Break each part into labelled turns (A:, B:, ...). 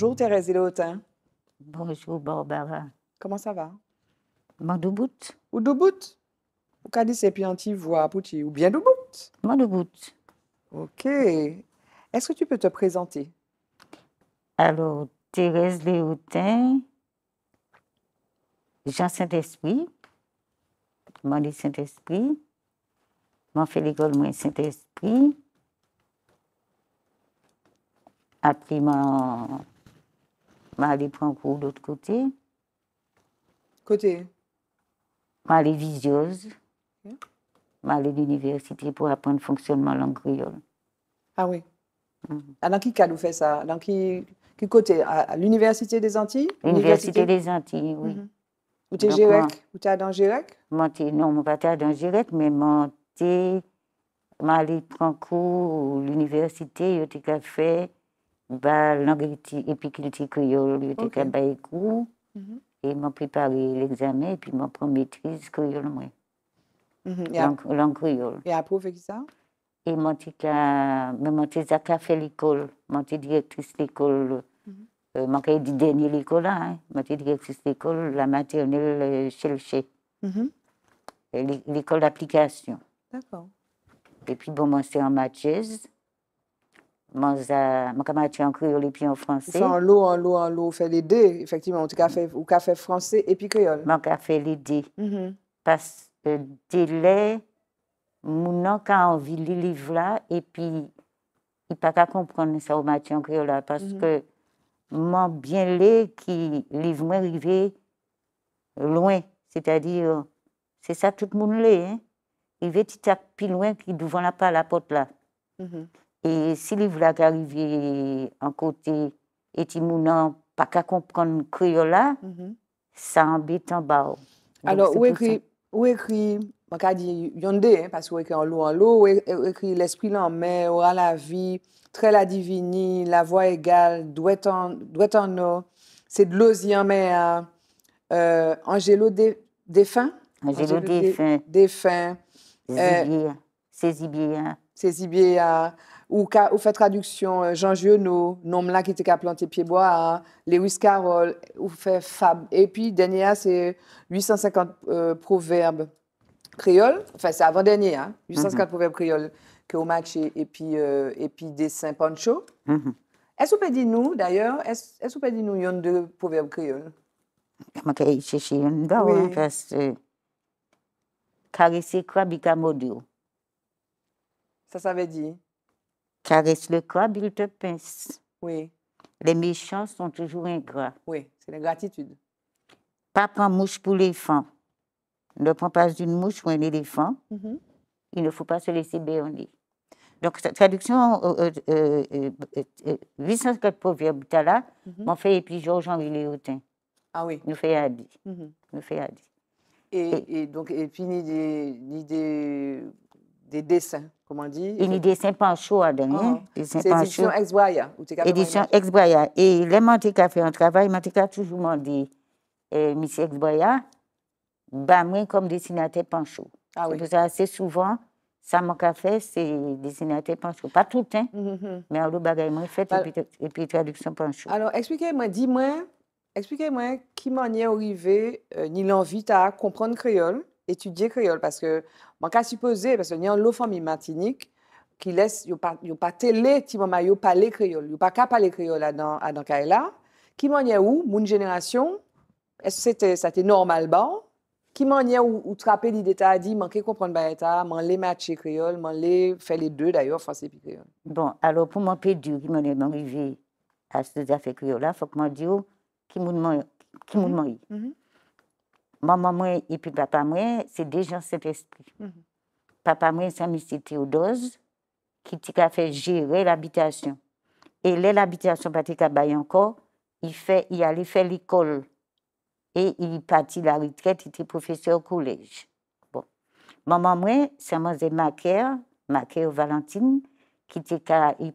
A: Bonjour Thérèse Léotin. Hein?
B: Bonjour Barbara. Comment ça va
A: Mandoubout. Ou doubout Ou kadis et puis voix pouti, ou bien doubout Mandoubout. Ok. Est-ce que tu peux te présenter
B: Alors, Thérèse Léotin, Jean Saint-Esprit, Mandé Saint-Esprit, mon Félix l'école, Saint-Esprit, après mon bah, prendre de l'autre côté. Côté bah, visiose. à bah, l'université pour apprendre le fonctionnement de la langue créole.
A: Ah oui. Mhm. Ah, dans Alors, qui cas vous faites ça Dans qui, qui côté À, l'université des Antilles L'université des Antilles, oui.
B: Où tu t'es Gérec Ou t'es dans Gérec Non, suis pas dans Gérec, mais suis m'aller prendre cours à l'université, je fait ba langue épiculture créole, je okay. te cours, mm -hmm. et m'a préparé l'examen, et puis m'a pris maîtrise créole, moi. le -hmm. Langue, yeah. langue créole. Et
A: approuvé qui ça?
B: Et m'a dit a fait l'école, dit directrice l'école, m'a mhm. euh, dit dit dernier l'école, hein, m'a dit directrice l'école, la maternelle euh, chez le chef. Mm -hmm. L'école d'application. D'accord. Et puis, bon, moi, c'est en matches. Man zan, man ka matyon kriyol epi yon franse. San lò,
A: an lò, an lò, fè lèdè, efektivman, ou ka fè franse epi kriyol.
B: Man ka fè lèdè. Mm-hmm. Pas, dè lè, moun an ka anvi li liv la, epi, ipa ka kompran sa ou matyon kriyol la, paske man byen lè ki liv mwen rive lwen, sè ta dir, sè sa tout moun lè, rive ti tak pi lwen ki douvon la pa la pot la. Mm-hmm. Et si livre est arrivé en côté et Timounan, pas qu'à comprendre créole là, mm -hmm. ça embête en bas. Alors, où écrit,
A: où écrit, on va dire Yonde, hein, parce qu'on écrit en l'eau en l'eau, écrit l'esprit en mer, aura la vie, très la divinité, la voix égale, doit en, en eau, c'est de l'osier en mer, hein. euh, Angelo défunt. Angelo défunt. Défunt. Zibier. bien. c'est euh, bien. C'est Zibier. Hein ou ou fait traduction euh, Jean Giono, nom là qui était qu'à planter Piedbois, hein, Lewis Carroll, ou fait Fab. Et puis, dernière, hein, c'est 850 euh, proverbes créoles. Enfin, c'est avant-dernier, hein? 850 mhm. proverbes créoles que au match et, puis, euh, et puis dessin Pancho. Mhm. Est-ce que vous pouvez dire nous, d'ailleurs, est-ce que vous pouvez dire nous, il y a deux proverbes créoles
B: Comment tu une Oui. Hein, parce que. quoi, Ça, ça veut dire caresse le quoi, il te pince. Oui. Les méchants sont toujours ingrats. Oui, c'est la gratitude. Pas prendre mouche pour l'éléphant. Ne prends pas une mouche pour un éléphant. Mm-hmm. Il ne faut pas se laisser béonner. Donc, traduction, euh, euh, euh, 804 euh, euh, euh, proverbes, m'en mm-hmm. fait et puis Georges-Henri Léotin. Ah oui. Nous fait Adi. Mm Nous fait Adi.
A: Et, et, donc, et puis l'idée des dessins, comment on dit Une
B: dessin pancho à dernier. C'est édition
A: Ex-Braya. Édition
B: Ex-Braya. Et les ah. ont fait un travail, Mantica ont toujours demandé, Monsieur Ex-Braya, ben, moi comme dessinateur pancho. Ah oui. assez souvent, ça m'a fait, c'est dessinateur pancho. Pas tout le temps, mm-hmm, mm-hmm. mais en bagaille, moi, fait, et puis, et puis traduction pancho. Alors, expliquez-moi, dis-moi, expliquez-moi qui m'en est arrivé, euh,
A: ni l'envie à comprendre créole étudier créole parce que man cas supposé parce qu'il y a une famille Martinique qui laisse yo pas pas télé ti maman yo parler créole yo pas qu'à parler créole là dans à dans Kaila qui est où mon génération est-ce c'était ça était normal bon qui manière où, où trapper l'idée t'a dit manquer comprendre ba état man les matchs créole man les fait les deux d'ailleurs français puis créole
B: bon alors pour mon pédu qui m'en est arrivé à ce affaires créole là faut que m'en dise qui m'en
A: qui m'en mhm. mhm
B: maman moi et puis papa moi, c'est des gens Saint-Esprit. Mhm. Papa moi, c'est monsieur Théodose qui a fait gérer l'habitation. Et là, l'habitation il a encore, il, fait, il allait faire l'école. Et il partit la retraite, il était professeur au collège. Bon. Maman moi, c'est Mlle Macaire, Macaire Valentine, qui a il travail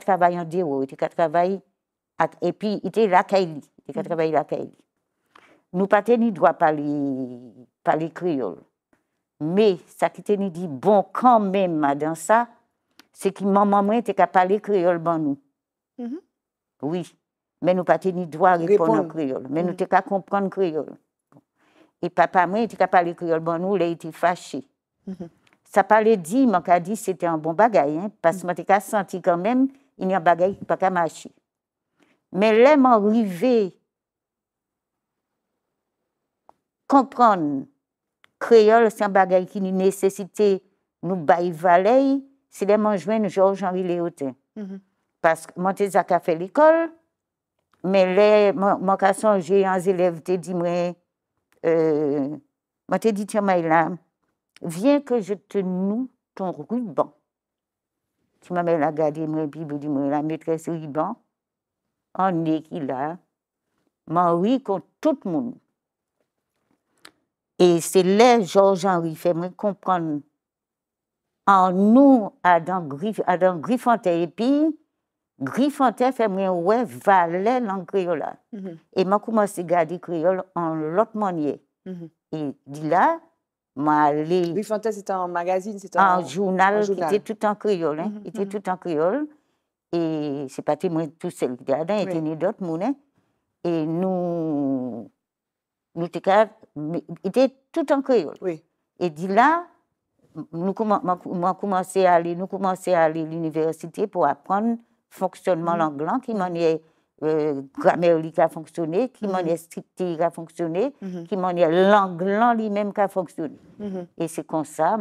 B: travailler en dehors, il était et puis il était là qu'il il était fait Nou pa teni dwa pali kriol. Me, sa ki teni di bon kanmen ma den sa, se ki maman mwen te ka pali kriol ban nou. Mhm. Oui, men nou pa teni dwa repon nan kriol. Men nou mhm. te ka kompran kriol. E papa mwen te ka pali kriol ban nou, le iti fache. Mhm. Sa pale di, man ka di, se te an bon bagay. Pas mwen te ka santi kanmen, in yo bagay, pa ka mache. Men le mwen rivey, comprendre créole, c'est un bagage qui nous nécessite, nous bailler valet, c'est de manger un Georges-Henri Léotin. Mm Parce que moi, tu j'ai fait l'école, mais là, mon garçon, j'ai un élève, j'ai dit, moi, euh, moi dit, tiens, Maïla, viens que je te noue ton ruban. Tu m'as mis la garde, moi, dit moi dis, la maîtresse ruban, on est qu'il a m'en oui contre tout le monde. Et c'est là, Georges-Henri fait me comprendre en nous, Adam, Griff, Adam Et puis, Griffontet fait moi ouais, valait langue créole. Mm -hmm. Et moi, commencé à garder créole en l'autre manière. Mm Et dit là, suis allé. c'était un magazine, c'était un, journal, un journal. qui était tout en créole. Hein, mhm, était mhm. tout en créole. Et c'est pas moi tout seul qui était là, hein, il était d'autres hein. Et nous nous était tout en créole. Et dit là, nous avons commencé à aller, nous à aller l'université pour apprendre le fonctionnement de mm. l'anglais, qui manière euh, grammaire qui a fonctionné, qui manière mm-hmm. est qui a fonctionné, mm-hmm. qui manière l'anglais lui-même qui a fonctionné. Mm-hmm. Et c'est comme ça,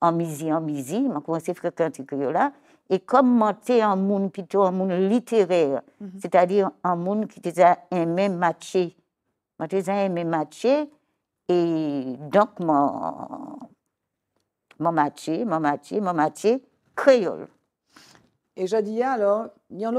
B: en misi, en misi, j'ai commencé à fréquenter là. Et comme monter en monde plutôt en monde littéraire, c'est-à-dire en monde qui était un même matché moi, j'ai aimé Mathieu Et donc, mon, mon mon Mathieu, mon créole. Et je dis alors, il y a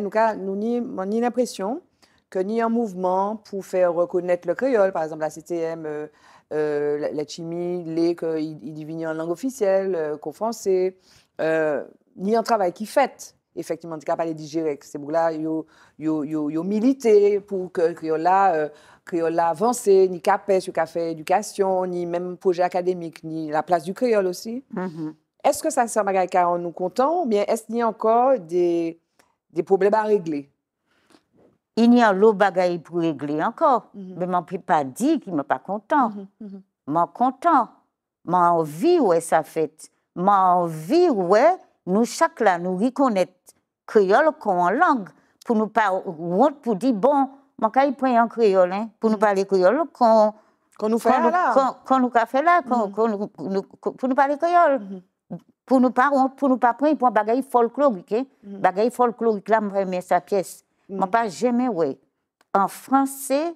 A: tout cas, nous avons ni, l'impression que ni un mouvement pour faire reconnaître le créole, par exemple la CTM, euh, euh, la, chimie, les qu'il il en langue officielle, euh, qu'au français, euh, ni un travail qui fait effectivement, tu pas capable de digérer. C'est pour là, yo, ont milité pour que Criolla, euh, avance, ni CAPES, ni fait éducation, ni même projet académique, ni la place du créole aussi. Mm-hmm. Est-ce que ça, c'est un en nous content ou bien est-ce qu'il y a encore des, des problèmes à
B: régler? Il y a de choses pour régler encore. Mm-hmm. Mais je ne peux pas dire qu'il ne pas content. Je mm-hmm. mm content. Je envie, ouais, ça fait. Je envie, ouais nous chaque là, nous reconnaître créole comme langue, pour nous parler, pour dire, bon, mon cas, il prend en créole, hein, pour nous mm. parler créole, qu'on quand nous faisons là. Qu'on, nous fait là, mm. nous, pour nous parler créole. Mm-hmm. Pour nous pas pour nous pas prendre, pour bagaille folklorique, hein. Mm-hmm. Bagaille folklorique, là, me sa pièce. Mm. Moi, mm pas jamais, ouais. En français,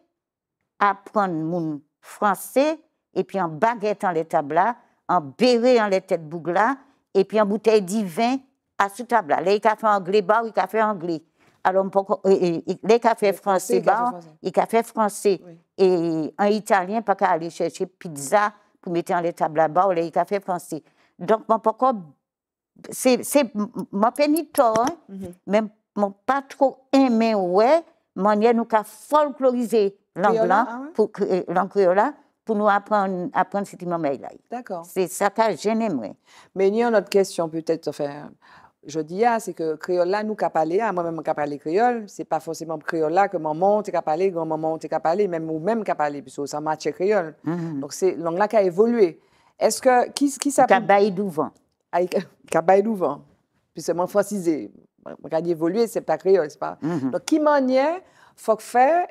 B: apprendre mon français, et puis en baguette en les tablas, en béret en les têtes bouglas, et puis en bouteille de vin à ce table. Les cafés anglais bar, les cafés anglais. Alors, les cafés français bar, les cafés français. Et en italien, pas qu'à aller chercher pizza pour mettre en les tables là-bas, les cafés français. Donc, mon pourquoi c'est, c'est, mon pénitor, hein? mm mais mon pas trop aimé, ouais, manière nous qu'à folkloriser l'anglais, ah pour, euh, l'anglais là, pour nous apprendre, apprendre ce qui D'accord. C'est ça qui gêné, moi.
A: Mais il y a une autre question, peut-être. Enfin, je dis, ah, c'est que créole là, nous, nous, ah, moi-même, nous, créole, c'est pas forcément créole que maman, nous, nous, grand-maman, nous, nous, même ou même nous, puisque ça match créole. Mm-hmm. Donc, c'est langue là qui a évolué. Est-ce que, qui, qui s'appelle? Cabaye d'Ouvent. Puis c'est moins francisé. Quand évolué, c'est pas créole, c'est pas. Mm-hmm. Donc, qui faut faire,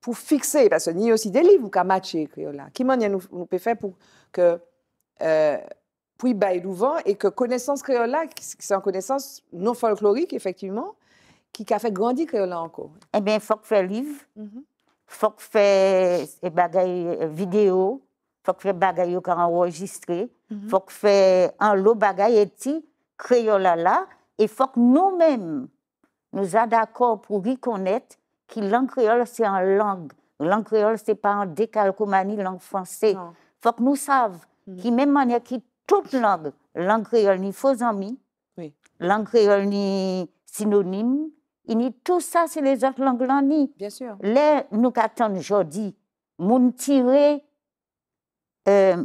A: pour fixer, parce que a aussi des livres qui matché là. Qui est-ce nous, nous peut faire pour que euh, puis bail vent et que connaissance créole c'est une connaissance non folklorique effectivement, qui a fait
B: grandir créole encore. Eh bien, faut que faire livre, livres, -hmm. faut que faire eh, bagaille euh, vidéo, faut que faire bagaille qui enregistré, mm faut que faire en lot bagaille créole là et faut que nous-mêmes nous a d'accord pour reconnaître que langue c'est en langue. Langue créole, c'est pas en décalcomanie langue française. Faut que nous savions mhm. que même manière qui toute langue, langue créole ni faux amis, oui. langue créole ni synonyme, il ni tout ça, c'est les autres langues là ni. Bien sûr. Là, nous attendons aujourd'hui, Nous tiré, euh,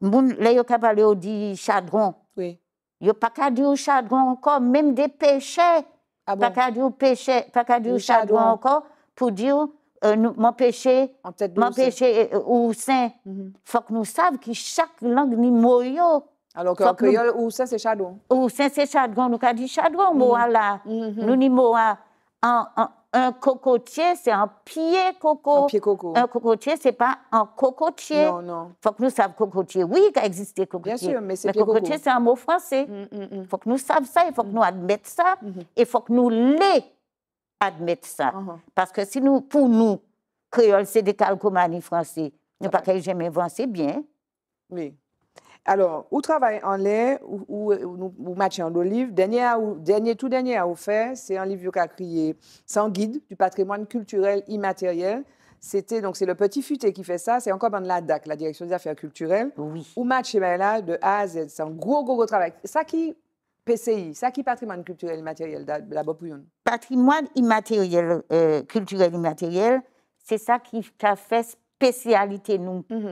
B: il y yo au dit chadron. Oui. a pas qu'à dire chadron encore, même des péchés ah pas qu'à dire péché, pas qu'à dire chagrin encore, pour dire euh, nous, mon péché, mon péché ou euh, saint. Mhm. Faut que nous savions que chaque langue ni moyo. Alors que, que nous... ou saint c'est chagrin. Ou saint c'est chagrin, nous qu'a dit chagrin, mm -hmm. là. Nous ni moi en un cocotier, c'est un pied coco. Un pied coco. Un cocotier, c'est pas un cocotier. Non, non. Faut que nous savions cocotier. Oui, il existe cocotier. Bien sûr, mais c'est cocotier, c'est un mot français. Il mm, mm, mm. faut que nous savions ça, il faut que nous admettions ça, il mm-hmm. faut que nous les admettions ça. Uh-huh. Parce que si nous, pour nous, créoles, c'est des calcomanies français, nous pas pouvons jamais c'est bien. Oui. Alors, au travail
A: en lait ou, ou, ou, ou match en Dernier, tout dernier à faire, c'est un livre qui a crié Sans guide du patrimoine culturel immatériel. C'était donc c'est le petit futé qui fait ça. C'est encore dans la DAC, la direction des affaires culturelles. Oui. Ou match eh ben, là de A à Z. C'est un gros gros travail. Ça qui PCI, ça qui patrimoine culturel immatériel la Bopouyoun.
B: Patrimoine immatériel, euh, culturel immatériel, c'est ça qui a fait spécialité nous. Mm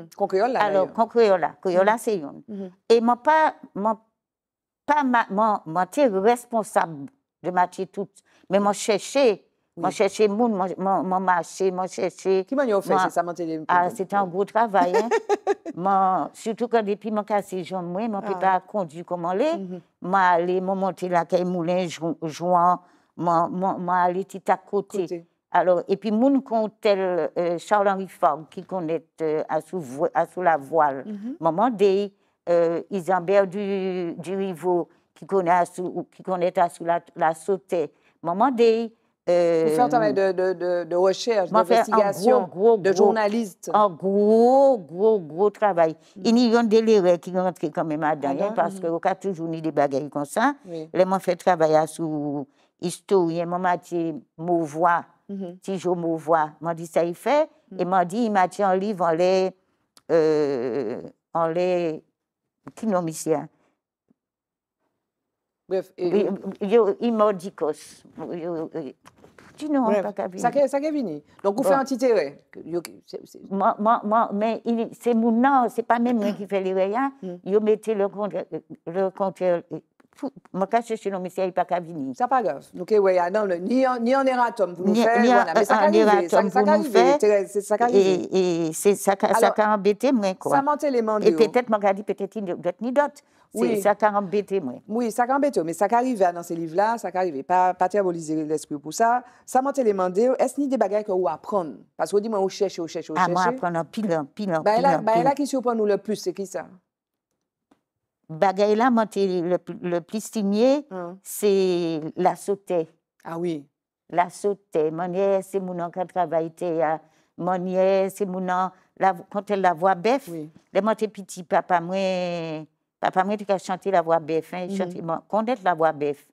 B: Alors, con créole là. Mm-hmm. Créole là, c'est une. Mm-hmm. Et moi, pas, moi, pas, ma, moi, moi, tu responsable de ma toute, Mais moi, chercher, moi, chercher moun, moi, marché, moi, chercher. Qui m'a offert, oh, c'est ça, monter les Ah, c'est un gros travail, hein. moi, surtout quand depuis mon cas, c'est jeune, moi, moi, je ah. pas conduire comme on l'est. Moi, mm moi, monter la caille moulin, joint, moi, moi, aller, tout à côté. Alors, et puis, moun kon tel euh, Charles-Henri Fogg, qui connaît euh, à, sous, à, sous, la voile, mhm. Maman Day, euh, Isambert du, du Riveau, qui connaît à sous, qui connaît à sous la, la sautée, Maman Day. Euh, Vous un de,
A: de, de, de recherche, d'investigation, de journaliste.
B: Un gros, gros, gros travail. Mhm. Il y a des délire qui rentre quand même à Daniel, ah, hein, parce qu'il que qu'on a toujours mis des bagailles comme ça. Les m'ont fait travailler sur sous dit, mon voix. Mm-hmm. Si je me vois, m'a dit ça il fait. Mm-hmm. Et m'a dit, il m'a dit un livre en les. Euh, en les. Qui nom ici Bref. Il m'a dit que. Tu n'as pas qu'à venir. Ça qu'est venu. Donc, vous faites un petit Moi, mais c'est mon nom, c'est pas même moi qui fais les rayons. je mettais le compteur makashe misia ipaka vini sapagaf nokeweya nan le ni ni en eratom vous nous faire voilà mais ça ka arriver ça ka ça ka et c'est ça ça ka embêter moi quoi ça monte les mandats et peut-être m'a dit peut-être ni d'autres ni d'autres
A: oui. ça a embêté, moi. Oui, ça a embêté, mais ça arrive hein, dans ces livres-là, ça arrive. Pas, pas diaboliser l'esprit pour ça. Ça les demandé, est-ce ni des bagages que vous apprenez Parce que vous dites, on chercher on chercher on cherche. Ah, moi, apprendre
B: pile, pile, bah, pile. Ben, bah, là,
A: qui surprend nous le plus, c'est qui ça
B: la bagaille le, le plistimier, hum. c'est la sauté. Ah oui. La sauté. mon c'est mon nom qui travaille. Euh, c'est mon nom. La, quand elle la voix bœuf, oui. les petit, papa, moi, papa, moi, tu chanté la voix bœuf. je mm la voix bœuf.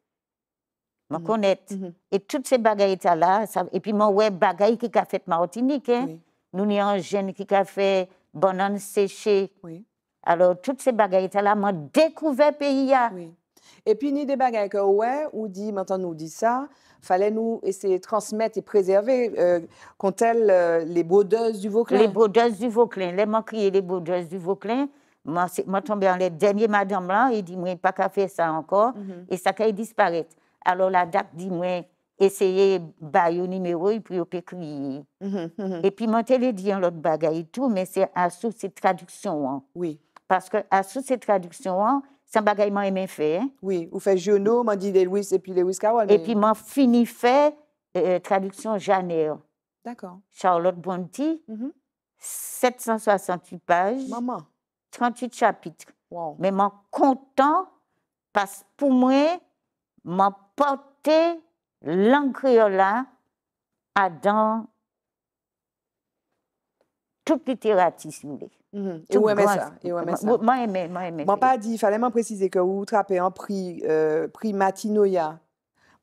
B: Je connais. connaître. Mhm. Et toutes ces bagailles-là, et puis mon ouais, bagaille qui a fait Martinique. Hein. Nous, ni qui a fait banane Oui. Alors, toutes ces bagailles-là m'ont découvert pays. Oui. Et puis, ni des bagailles que, ouais, ou dit, maintenant, nous dit ça,
A: fallait nous essayer de transmettre et préserver, euh, quand elles, euh, les brodeuses du Vauclin. Les
B: brodeuses du Vauclin. Les m'ont crié les brodeuses du Vauclin. Moi, moi tombé en les derniers madame là, il dit, moi, pas qu'à faire ça encore. Mm-hmm. Et ça, qu'elle disparaît. Alors, la date dit, moi, essayez bailler un numéro, et puis peut crier. Mm-hmm. Mm-hmm. Et puis, moi, je dit en hein, l'autre bagaille tout, mais c'est un souci de traduction. Hein. Oui. Parce que à toutes ces traductions, c'est un bagaillement aimé fait. Oui, ou fait Giono, dit Lewis et puis Lewis Carroll. Et puis, m'a fini fait euh, traduction Janeiro. D'accord. Charlotte Bonti, mhm. 768 pages. Maman. 38 chapitres. Wow. Mais m'en content, parce que pour moi, m'a porté l'angriola à dans tout petit si vous voulez. Mhm. Et où aimez ça? ça? Moi, moi, aimé. Moi, pas dit, il fallait
A: m'en préciser que vous trappez un prix, euh, prix Matinoya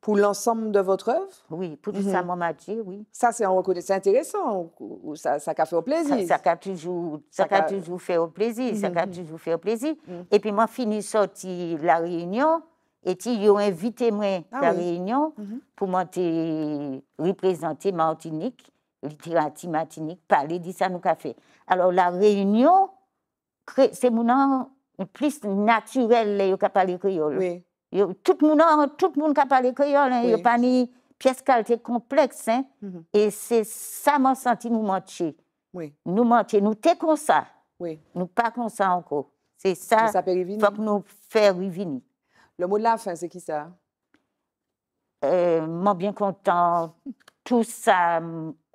A: pour l'ensemble de votre
B: œuvre? Oui, pour tout mm -hmm. ça, mon oui. Ça, c'est c'est intéressant. Ça, ça a fait au plaisir. Ça, ça a toujours, ça, ça toujours fait au plaisir. Ça a mhm. toujours fait au plaisir. Mhm. Et puis, moi, fini sorti la réunion. Et ils ont invité moi à ah la réunion pour me représenter Martinique littérati matinique, parler, dit ah, ça nous café. Alors la réunion, c'est mon plus naturel, les gens qui créole. Oui. Tout le monde, tout le monde qui parler. créole, il n'y a pas ni pièce qualité complexe. Hein? Mm-hmm. Et c'est ça, m'a senti, nous mentir. Oui. Nous mentir, nous t'es comme ça. Oui. Nous pas comme ça encore. C'est ça, il faut que nous fassions revenir. Le mot de la fin, c'est qui ça? Euh, moi, bien content. Tout ça,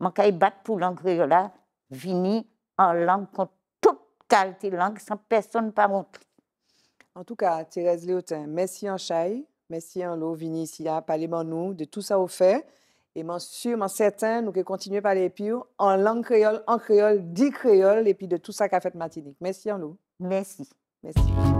B: je ka bat pour langue créole vini en langue contre toute qualité langue sans personne pas montrer.
A: En tout cas, Thérèse Léotin, merci en chai, merci en l'eau vini ici à parler nous de tout ça au fait. Et moi, sûrement certain, nous que continuer à parler en langue créole, en créole, dit créole, et puis de tout ça qu'a fait Martinique. Merci en l'eau. Merci. Merci.